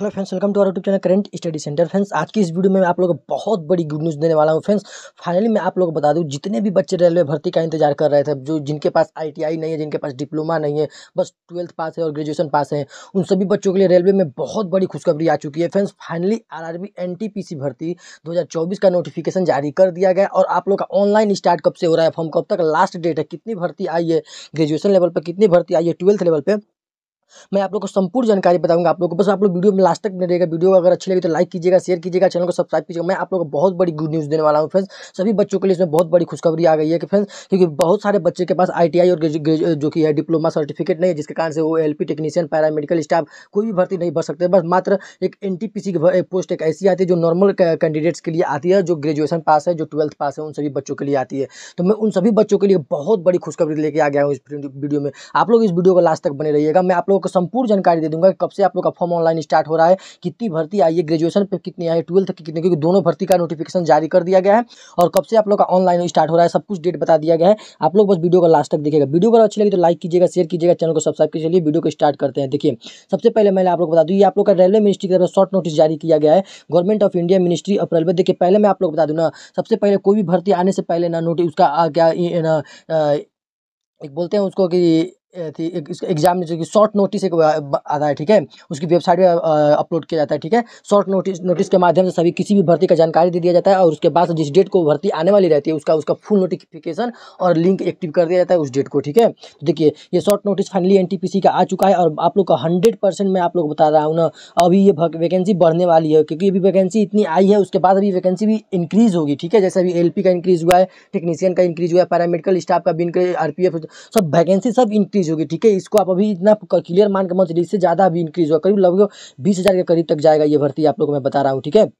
hello friends welcome to our YouTube channel current study centre friends आज की इस video में मैं आप लोगों को बहुत बड़ी गुड न्यूज़ देने वाला हूं फ्रेंड्स फाइनली मैं आप लोगों को बता दूं जितने भी बच्चे रेलवे भर्ती का इंतजार कर रहे थे जो जिनके पास आईटीआई नहीं है जिनके पास डिप्लोमा नहीं है बस ट्वेल्थ पास है और ग्रेजुएशन पास है उन सभी बच्चों के लिए रेलवे में बहुत बड़ी खुशखबरी आ चुकी है फ्रेंड्स फाइनली आर आर भर्ती दो का नोटिफिकेशन जारी कर दिया गया और आप लोग का ऑनलाइन स्टार्ट कब से हो रहा है फॉर्म कब तक लास्ट डेट है कितनी भर्ती आई है ग्रेजुएशन लेवल पर कितनी भर्ती आई है ट्वेल्थ लेवल पर मैं आप लोग को संपूर्ण जानकारी बताऊंगा आप लोग को बस आप लोग वीडियो में लास्ट तक बने रहेगा वीडियो अगर अच्छी लगी तो लाइक कीजिएगा शेयर कीजिएगा चैनल को सब्सक्राइब कीजिएगा मैं आप लोग को बहुत बड़ी गुड न्यूज़ देने वाला हूँ फ्रेंड्स सभी बच्चों के लिए इसमें बहुत बड़ी खुशखबरी आ गई है कि फ्रेंड्स क्योंकि बहुत सारे बच्चे के पास आई और जो कि है डिप्लोमा सर्टिफिकेट नहीं है जिसके कारण से वो एल टेक्नीशियन पैरामेडिकल स्टाफ कोई भी भर्ती नहीं भर सकते बस मात्र एक एन की पोस्ट एक ऐसी आती है जो नॉर्मल कैंडिडेट्स के लिए आती है जो ग्रेजुएशन पास है जो ट्वेल्थ पास है उन सभी बच्चों के लिए आती है तो मैं उन सभी बच्चों के लिए बहुत बड़ी खुशखबरी लेके आ गया हूँ इस वीडियो में आप लोग इस वीडियो को लास्ट तक बने रहिएगा मैं आप लोग लोगों को संपूर्ण जानकारी दे दूंगा कि कब से आप लोग का फॉर्म ऑनलाइन स्टार्ट हो रहा है कितनी भर्ती आई है ग्रेजुएशन पे कितनी आई है ट्वेल्थ की कितनी क्योंकि दोनों भर्ती का नोटिफिकेशन जारी कर दिया गया है और कब से आप लोग का ऑनलाइन स्टार्ट हो रहा है सब कुछ डेट बता दिया गया है आप लोग बस वीडियो का लास्ट तक देखिएगा वीडियो अगर अच्छी लगी तो लाइक कीजिएगा शेयर कीजिएगा चैनल को सब्सक्राइब कीजिए वीडियो को स्टार्ट करते हैं देखिए सबसे पहले मैंने आप लोग बता दूँ ये आप लोग का रेलवे मिनिस्ट्री की तरफ शॉर्ट नोटिस जारी किया गया है government of India ministry of railway देखिए पहले मैं आप लोग बता दूँ ना सबसे पहले कोई भी भर्ती आने से पहले ना नोटिस उसका क्या एक बोलते हैं उसको कि थी इसका एग्जाम में जो कि शॉर्ट नोटिस एक आता है ठीक है उसकी वेबसाइट पे अपलोड किया जाता है ठीक है शॉर्ट नोटिस नोटिस के माध्यम से सभी किसी भी भर्ती का जानकारी दे दिया जाता है और उसके बाद जिस डेट को भर्ती आने वाली रहती है उसका उसका फुल नोटिफिकेशन और लिंक एक्टिव कर दिया जाता है उस डेट को ठीक है तो देखिए ये शॉर्ट नोटिस फाइनली एन का आ चुका है और आप लोग का हंड्रेड मैं आप लोग बता रहा हूँ ना अभी ये वैकेंसी बढ़ने वाली है क्योंकि अभी वैकेंसी इतनी आई है उसके बाद अभी वैकेंसी भी इंक्रीज होगी ठीक है जैसे अभी एल का इंक्रीज हुआ है टेक्नीशियन का इंक्रीज हुआ है पैरामेडिकल स्टाफ का भी इंक्रीज आर सब वैकेंसी सब इंक्रीज इंक्रीज होगी ठीक है इसको आप अभी इतना क्लियर मान के मत चलिए इससे ज़्यादा अभी इंक्रीज होगा करीब लगभग बीस हज़ार के करीब तक जाएगा ये भर्ती आप लोग मैं बता रहा हूँ ठीक है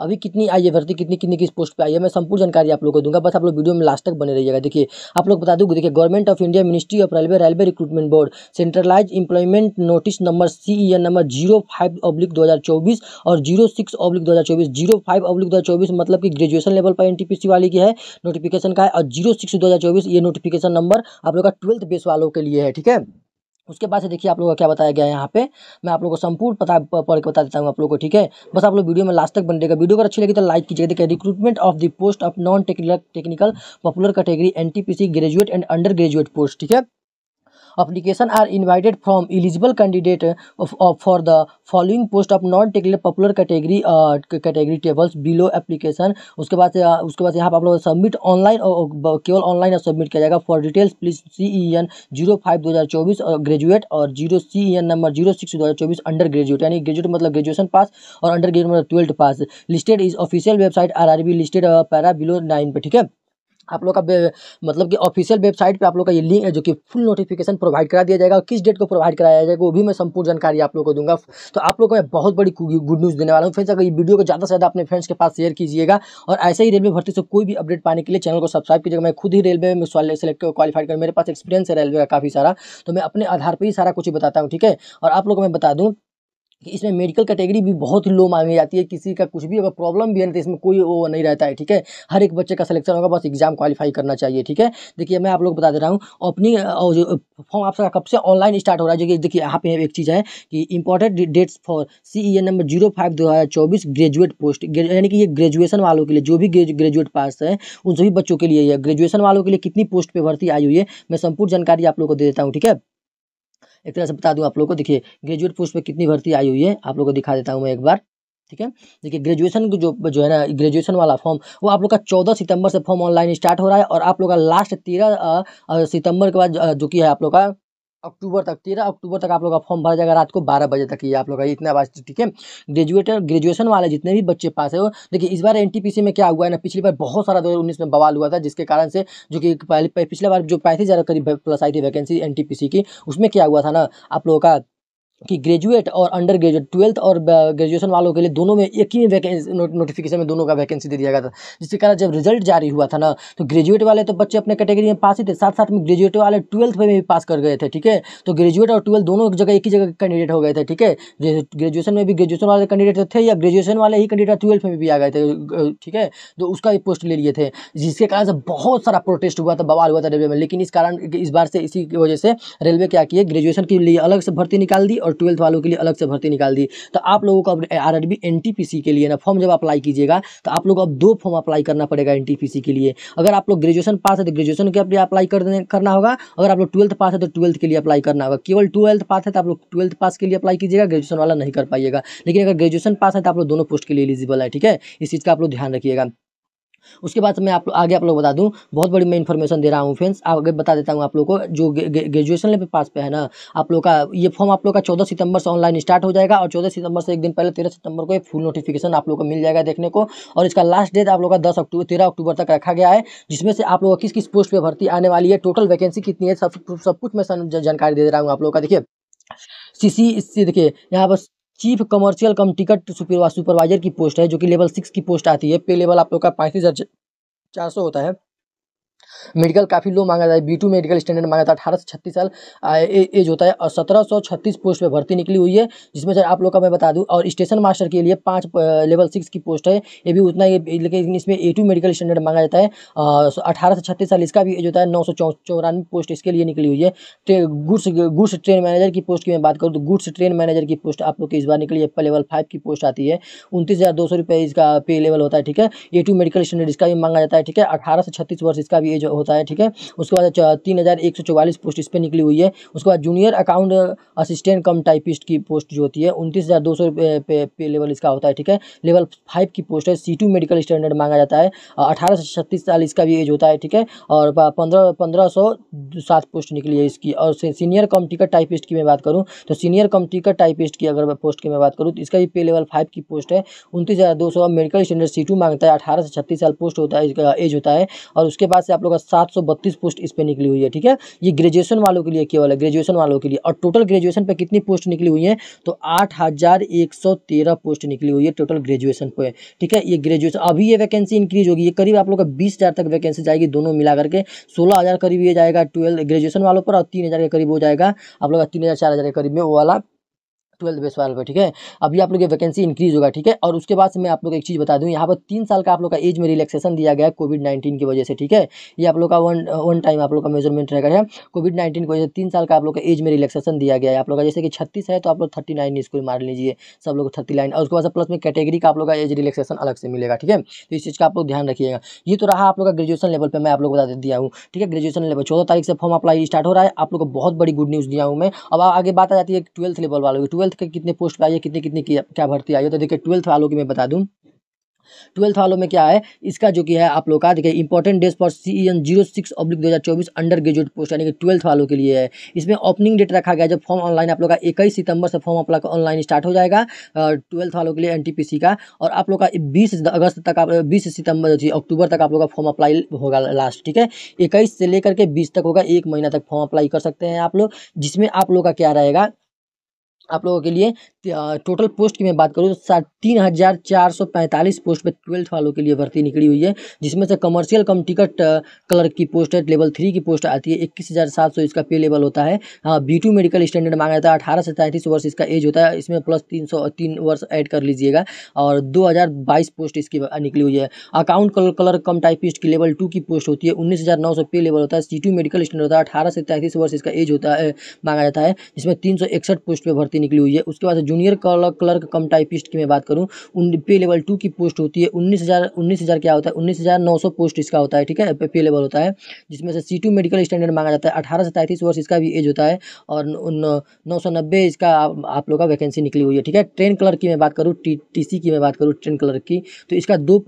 अभी कितनी आई है भर्ती कितनी कितनी किस पोस्ट पे आई है मैं संपूर्ण जानकारी आप लोग को दूंगा बस आप लोग वीडियो में लास्ट तक बने रहिएगा देखिए आप लोग बता दूंगा देखिए government of India ministry of railway railway recruitment board centralise employment notice number C E N number zero five oblique दो हज़ार चौबीस और जीरो सिक्स अब्लिक दो हज़ार चौबीस जीरो फाइव अब्लिक दो हज़ार चौबीस मतलब कि ग्रेजुएशन लेवल पर एन टी पी सी वाली की है नोटिफिकेशन का है और जीरो सिक्स दो हज़ार चौबीस ये नोटिफिकेशन नंबर आप लोग का ट्वेल्थ बेस वालों के लिए है ठीक है उसके बाद से देखिए आप लोगों का क्या बताया गया है यहाँ पे मैं आप लोगों को संपूर्ण पता पढ़ के बता देता हूँ आप लोगों को ठीक है बस आप लोग वीडियो में लास्ट तक बन रहेगा वीडियो अगर अच्छी लगी तो लाइक कीजिए देखिए recruitment of the post of non technical popular category NTPC graduate and under graduate post ठीक है application are invited from eligible candidate for the following post of non technical popular category category tables below application उसके बाद uh, उसके बाद यहाँ पर आप लोग सबमिट ऑनलाइन केवल ऑनलाइन सबमिट किया जाएगा for details please C E N zero five दो हज़ार चौबीस और ग्रेजुएट e मतलब और zero C E N number zero six दो हज़ार चौबीस अंडर ग्रेजुएट यानी ग्रेजुएट मतलब ग्रेजुएशन पास और अंडर ग्रेजुएट मतलब twelfth pass listed is official website R R B listed para below nine पर ठीक है आप लोग का मतलब कि ऑफिशियल वेबसाइट पे आप लोग का ये लिंक है जो कि फुल नोटिफिकेशन प्रोवाइड करा दिया जाएगा और किस डेट को प्रोवाइड कराया जाएगा वो भी मैं संपूर्ण जानकारी आप लोगों को दूंगा तो आप लोग को मैं बहुत बड़ी गुड न्यूज़ देने वाला हूँ फ्रेंड्स अगर ये वीडियो को ज़्यादा से ज़्यादा अपने फ्रेंड्स के पास शेयर कीजिएगा और ऐसे ही रेलवे भर्ती से कोई भी अपडेट पाने के लिए चैनल को सब्सक्राइब कीजिएगा मैं खुद ही रेलवे में सेलेक्ट क्वालिफाइड कर मेरे पास एक्सपीरियंस है रेलवे का काफ़ी सारा तो मैं अपने आधार पर ही सारा कुछ बताता हूँ ठीक है और आप लोग को मैं बता दूँ इसमें मेडिकल कैटेगरी भी बहुत लो मांगी जाती है किसी का कुछ भी अगर प्रॉब्लम भी है तो इसमें कोई वो नहीं रहता है ठीक है हर एक बच्चे का सिलेक्शन होगा बस एग्जाम क्वालिफाई करना चाहिए ठीक है देखिए मैं आप लोग बता दे रहा हूँ अपनी फॉर्म आपका कब से ऑनलाइन स्टार्ट हो रहा है जो कि देखिए यहाँ पे एक चीज़ है कि important dates for C E number zero five दो हज़ार चौबीस ग्रेजुएट पोस्ट यानी कि ये ग्रेजुएशन वालों के लिए जो भी ग्रेजुएट पास है उन सभी बच्चों के लिए ग्रेजुएशन वालों के लिए कितनी पोस्ट पर भर्ती आई हुई है मैं संपूर्ण जानकारी आप लोग को दे देता हूँ ठीक है एक तरह से बता दूँ आप लोग को देखिए ग्रेजुएट पोस्ट पर कितनी भर्ती आई हुई है आप लोग को दिखा देता हूँ मैं एक बार ठीक है देखिए ग्रेजुएशन जो जो है ना ग्रेजुएशन वाला फॉर्म वो आप लोग का चौदह सितंबर से फॉर्म ऑनलाइन स्टार्ट हो रहा है और आप लोग का लास्ट तेरह सितंबर के बाद जो कि है आप लोग का अक्टूबर तक तेरह अक्टूबर तक आप लोग का फॉर्म भरा जाएगा रात को बारह बजे तक ये आप लोग का इतना बात ठीक है ग्रेजुएटर ग्रेजुएशन वाले जितने भी बच्चे पास है वो देखिए इस बार एनटीपीसी में क्या हुआ है ना पिछली बार बहुत सारा दो में बवाल हुआ था जिसके कारण से जो कि पिछले बार जो पैंतीस हज़ार करीब प्लस आई थी वैकेंसी एन की उसमें क्या हुआ था ना आप लोगों का कि ग्रेजुएट और अंडर ग्रेजुएट ट्वेल्थ और ग्रेजुएशन uh, वालों के लिए दोनों में एक ही वैकेंसी नो, नोटिफिकेशन में दोनों का वैकेंसी दे दिया गया था जिसके कारण जब रिजल्ट जारी हुआ था ना तो ग्रेजुएट वाले तो बच्चे अपने कैटेगरी में पास ही थे साथ साथ में ग्रेजुएट वाले ट्वेल्थ में भी पास कर गए थे ठीक है तो ग्रेजुएट और ट्वेल्थ दोनों जगह एक ही जगह कैंडिडेट हो गए थे ठीक है ग्रेजुएशन में भी ग्रेजुएशन वाले कैंडिडेट तो थे या ग्रेजुएशन वाले ही कैंडिडेट ट्वेल्थ में भी आ गए थे ठीक है तो उसका भी पोस्ट ले लिए थे जिसके कारण से बहुत सारा प्रोटेस्ट हुआ था बवाल हुआ था रेलवे में लेकिन इस कारण इस बार से इसी वजह से रेलवे क्या किए ग्रेजुएशन के लिए अलग से भर्ती निकाल दी और और ट्वेल्थ वालों के लिए अलग से भर्ती निकाल दी तो आप लोगों को अब आर आर के लिए ना फॉर्म जब अप्लाई कीजिएगा तो आप लोग अब दो फॉर्म अप्लाई करना पड़ेगा एन के लिए अगर आप लोग ग्रेजुएशन पास है तो ग्रेजुएशन के लिए अप्लाई करना होगा अगर आप लोग ट्वेल्थ पास है तो ट्वेल्थ के लिए अप्लाई करना होगा केवल ट्वेल्थ पास है तो आप लोग ट्वेल्थ पास के लिए अप्लाई कीजिएगा ग्रेजुएशन वाला नहीं कर पाइएगा लेकिन अगर ग्रेजुएशन पास है तो आप लोग दोनों पोस्ट के लिए एलिजिबल है ठीक है इस चीज़ का आप लोग ध्यान रखिएगा उसके बाद मैं आप आगे आप लोग बता दूं बहुत बड़ी मैं इन्फॉर्मेशन दे रहा हूं फ्रेंड्स आगे बता देता हूं आप लोगों को जो ग्रेजुएशन लेवल पास पे है ना आप लोग का ये फॉर्म आप लोग का चौदह सितंबर से ऑनलाइन स्टार्ट हो जाएगा और चौदह सितंबर से एक दिन पहले तेरह सितंबर को फुल नोटिफिकेशन आप लोग को मिल जाएगा देखने को और इसका लास्ट डेट आप लोग का दस अक्टूबर तेरह अक्टूबर तक रखा गया है जिसमें से आप लोग किस किस पोस्ट पर भर्ती आने वाली है टोटल वैकेंसी कितनी है सब सब कुछ मैं जानकारी दे रहा हूँ आप लोग का देखिए सी सी देखिए यहाँ पर chief commercial cum ticket supervisor की पोस्ट है जो कि लेवल सिक्स की पोस्ट आती है पे लेवल आप लोग का पैंतीस हज़ार चार सौ होता है मेडिकल काफ़ी लो मांगा जाता है बी मेडिकल स्टैंडर्ड मांगा था अठारह से छत्तीस साल एज होता है और सत्रह पोस्ट पर भर्ती निकली हुई है जिसमें सर आप लोग का मैं बता दूँ और स्टेशन मास्टर के लिए पाँच लेवल सिक्स की पोस्ट है ये भी उतना ही लेकिन इसमें ए मेडिकल स्टैंडर्ड मांगा जाता है अठारह से छत्तीस साल इसका भी एज होता है नौ सौ पोस्ट इसके लिए निकली हुई है गुड्स गुड्स ट्रेन मैनेजर की पोस्ट की मैं बात करूँ तो गुड्स ट्रेन मैनेजर की पोस्ट आप लोग की इस बार निकली है लेवल फाइव की पोस्ट आती है उनतीस हज़ार दो सौ रुपये इसका पे लेवल होता है ठीक है ए टू मेडिकल स्टैंडर्ड इसका भी मांगा जाता है ठीक है अठारह से छत्तीस वर्ष इसका भी एज होता है ठीक है उसके बाद तीन हज़ार एक सौ चौवालीस पोस्ट इस पर निकली हुई है उसके बाद junior account assistant cum typist की पोस्ट जो होती है उनतीस हज़ार दो सौ पे, पे लेवल इसका होता है ठीक है लेवल फाइव की पोस्ट है सी टू मेडिकल स्टैंडर्ड मांगा जाता है अठारह से छत्तीस साल इसका भी एज होता है ठीक है और पंद्रह पंद्रह सौ सात पोस्ट निकली है इसकी और सीनियर कम टिकट टाइपिस्ट की मैं बात करूँ तो सीनियर कम टिकट टाइपिस्ट की अगर पोस्ट की मैं बात करूँ तो इसका भी पे लेवल फाइव की पोस्ट है उनतीस हज़ार दो सौ मेडिकल स्टैंडर्ड सी टू मांगता है अठारह से छत्तीस साल पोस्ट होता है इसका एज होता है और उसके बाद से आप लोग का मतलब सात सौ बत्तीस पोस्ट इस पर निकली हुई है ठीक है ये ग्रेजुएशन वालों के लिए केवल है ग्रेजुएशन वालों के लिए और टोटल ग्रेजुएशन पर कितनी पोस्ट निकली हुई है तो आठ हजार एक सौ तेरह पोस्ट निकली हुई है टोटल ग्रेजुएशन पर ठीक है ये ग्रेजुएशन अभी ये वैकेंसी इंक्रीज होगी ये करीब आप लोग का बीस हजार तक वैकेंसी जाएगी दोनों मिला करके सोलह हजार करीब ये जाएगा ट्वेल्थ ग्रेजुएशन वालों पर और तीन हजार के करीब हो जाएगा आप लोग का तीन हजार चार हजार के करीब में वो वाला ट्वेल्थ बेस वाले पर ठीक है अभी आप लोग की वैकेंसी इंक्रीज होगा ठीक है और उसके बाद से मैं आप लोग एक चीज़ बता दूँ यहाँ पर तीन साल का आप लोग का एज में रिलेक्सेशन दिया गया है कोविड नाइन्टीन की वजह से ठीक है ये आप लोग का वन वन टाइम आप लोग का मेजरमेंट रहेगा है कोविड नाइन्टीन की वजह से तीन साल का आप लोग का एज में रिलेक्सेशन दिया गया है आप लोग का जैसे कि छत्तीस है तो आप लोग थर्टी नाइन इसको मार लीजिए सब लोग थर्टी नाइन और उसके बाद प्लस में कैटेगरी का आप लोग का एज रिलेक्सेशन अलग से मिलेगा ठीक है तो इस चीज़ का आप लोग ध्यान रखिएगा ये तो रहा आप लोग का ग्रेजुएशन लेवल पर मैं आप लोग बता दिया हूँ ठीक है ग्रेजुएशन लेवल चौदह तारीख से फॉर्म अप्लाई स्टार्ट हो रहा है आप लोग को बहुत बड़ी गुड न्यूज़ दिया हूँ मैं अब आगे बात आ जाती है ट्वेल्थ लेवल वालों की ट्वेल्थ ट्वेल्थ के कितने पोस्ट पे आई है कितने कितने क्या भर्ती आई है तो देखिए ट्वेल्थ वालों की मैं बता दूँ ट्वेल्थ वालों में क्या है इसका जो कि है आप लोग का देखिए important days for C N zero six oblique दो हज़ार चौबीस अंडर ग्रेजुएट पोस्ट यानी कि ट्वेल्थ वालों के लिए है इसमें ओपनिंग डेट रखा गया जब फॉर्म ऑनलाइन आप लोग का इक्कीस सितंबर से फॉर्म आप लोग का ऑनलाइन स्टार्ट हो जाएगा ट्वेल्थ वालों के लिए एन का और आप लोग का बीस अगस्त तक आप बीस सितंबर जी अक्टूबर तक आप लोग का फॉर्म अप्लाई होगा लास्ट ठीक है इक्कीस से लेकर के बीस तक होगा एक महीना तक फॉर्म अप्लाई कर सकते हैं आप लोग जिसमें आप लोग का क्या रहेगा आप लोगों के लिए टोटल पोस्ट की मैं बात करूँ तो तीन हज़ार चार सौ पैंतालीस पोस्ट पे ट्वेल्थ वालों के लिए भर्ती निकली हुई है जिसमें से कमर्शियल कम टिकट क्लर्क की पोस्ट है लेवल थ्री की पोस्ट आती है इक्कीस हज़ार सात सौ इसका पे लेवल होता है हाँ बी टू मेडिकल स्टैंडर्ड मांगा जाता है अठारह से तैंतीस वर्ष इसका एज होता है इसमें प्लस तीन सौ तीन वर्ष ऐड कर लीजिएगा और दो हज़ार बाईस पोस्ट इसकी निकली हुई है अकाउंट क्लर्क कम टाइपिस्ट की लेवल टू की पोस्ट होती है उन्नीस हज़ार नौ सौ पे लेवल होता है सी टू मेडिकल स्टैंडर्ड होता है अठारह से तैंतीस वर्ष इसका एज होता है मांगा जाता है जिसमें तीन सौ इकसठ पोस्ट पर भर्ती की निकली हुई है उसके बाद junior clerk clerk cum typist की मैं बात करूँ उन पे लेवल टू की पोस्ट होती है उन्नीस हज़ार उन्नीस हज़ार क्या होता है उन्नीस हज़ार नौ सौ पोस्ट इसका होता है ठीक है पे लेवल होता है जिसमें से सी टू मेडिकल स्टैंडर्ड मांगा जाता है अठारह से तैंतीस वर्ष इसका भी एज होता है और नौ सौ नब्बे इसका आप, लोग का वैकेंसी निकली हुई है ठीक है ट्रेन क्लर्क की मैं बात करूँ टी टी सी की मैं बात करूँ ट्रेन क्लर्क की तो इसका दो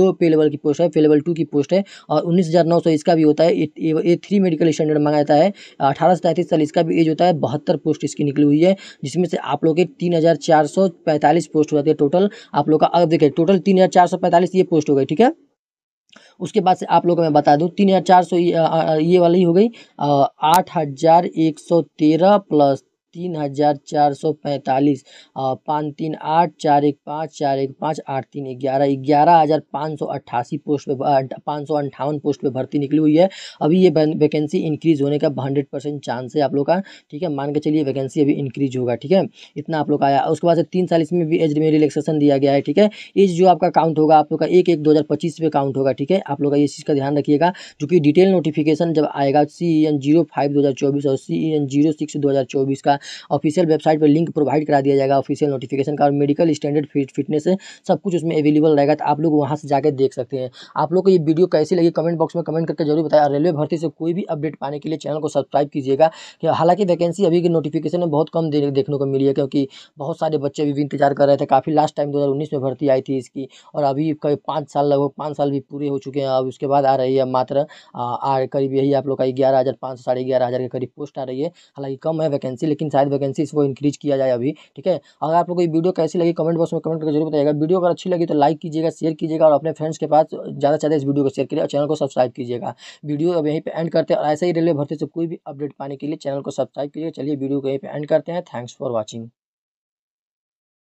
दो पे लेवल की पोस्ट है पे लेवल टू की पोस्ट है और उन्नीस हज़ार नौ सौ इसका भी होता है ए थ्री मेडिकल स्टैंडर्ड मांगा जाता है अठारह से तैंतीस साल इसका भी एज होता है बहत्तर पोस्ट इसकी निकली निकली हुई है जिसमें से आप लोग के तीन हज़ार चार सौ पैंतालीस पोस्ट हो जाती है टोटल आप लोग का अब देखिए टोटल तीन हज़ार चार सौ पैंतालीस ये पोस्ट हो गई ठीक है उसके बाद से आप लोग मैं बता दूं तीन हज़ार चार सौ ये वाली हो गई आठ हज़ार एक सौ तेरह प्लस तीन हज़ार चार सौ पैंतालीस पाँच तीन आठ चार एक पाँच चार एक पाँच आठ तीन ग्यारह ग्यारह हज़ार पाँच सौ अट्ठासी पोस्ट पे पाँच सौ अंठावन पोस्ट पे भर्ती निकली हुई है अभी ये वैकेंसी इंक्रीज़ होने का हंड्रेड परसेंट चांस है आप लोग का ठीक है मान के चलिए वैकेंसी अभी इंक्रीज होगा ठीक है इतना आप लोग का आया उसके बाद से तीन साल इसमें भी एज में रिलेक्सेशन दिया गया है ठीक है एज जो आपका काउंट होगा आप लोग का एक एक दो हज़ार पच्चीस पे काउंट होगा ठीक है आप लोग का इस चीज़ का ध्यान रखिएगा जो कि डिटेल नोटिफिकेशन जब आएगा C E N zero five दो हज़ार चौबीस और C E N zero six दो हज़ार चौबीस का ऑफिशियल वेबसाइट पर लिंक प्रोवाइड करा दिया जाएगा ऑफिशियल नोटिफिकेशन का और मेडिकल स्टैंडर्ड फिटनेस सब कुछ उसमें अवेलेबल रहेगा तो आप लोग वहाँ से जाकर देख सकते हैं आप लोग को ये वीडियो कैसी लगी कमेंट बॉक्स में कमेंट करके जरूर बताया रेलवे भर्ती से कोई भी अपडेट पाने के लिए चैनल को सब्सक्राइब कीजिएगा हालांकि वैकेंसी अभी की नोटिफिकेशन में बहुत कम देखने को मिली है क्योंकि बहुत सारे बच्चे अभी इंतजार कर रहे थे काफ़ी लास्ट टाइम दो में भर्ती आई थी इसकी और अभी कई पाँच साल लगभग पाँच साल भी पूरे हो चुके हैं अब उसके बाद आ रही है मात्र करीब यही आप लोग का ग्यारह हज़ार पाँच सौ साढ़े ग्यारह हज़ार के करीब पोस्ट आ रही है हालांकि कम है वैकेंसी लेकिन शायद वैकेंसी इसको इंक्रीज किया जाए अभी ठीक है अगर आपको कोई वीडियो कैसी लगी कमेंट बॉक्स में कमेंट करके जरूर बताएगा वीडियो अगर अच्छी लगी तो लाइक कीजिएगा शेयर कीजिएगा और अपने फ्रेंड्स के पास ज़्यादा से ज़्यादा इस वीडियो को शेयर करिए और चैनल को सब्सक्राइब कीजिएगा वीडियो अब यहीं पर एंड करते हैं और ऐसे ही रेलवे भर्ती से कोई भी अपडेट पाने के लिए चैनल को सब्सक्राइब कीजिए चलिए वीडियो को यहीं पर एंड करते हैं थैंक्स फॉर वॉचिंग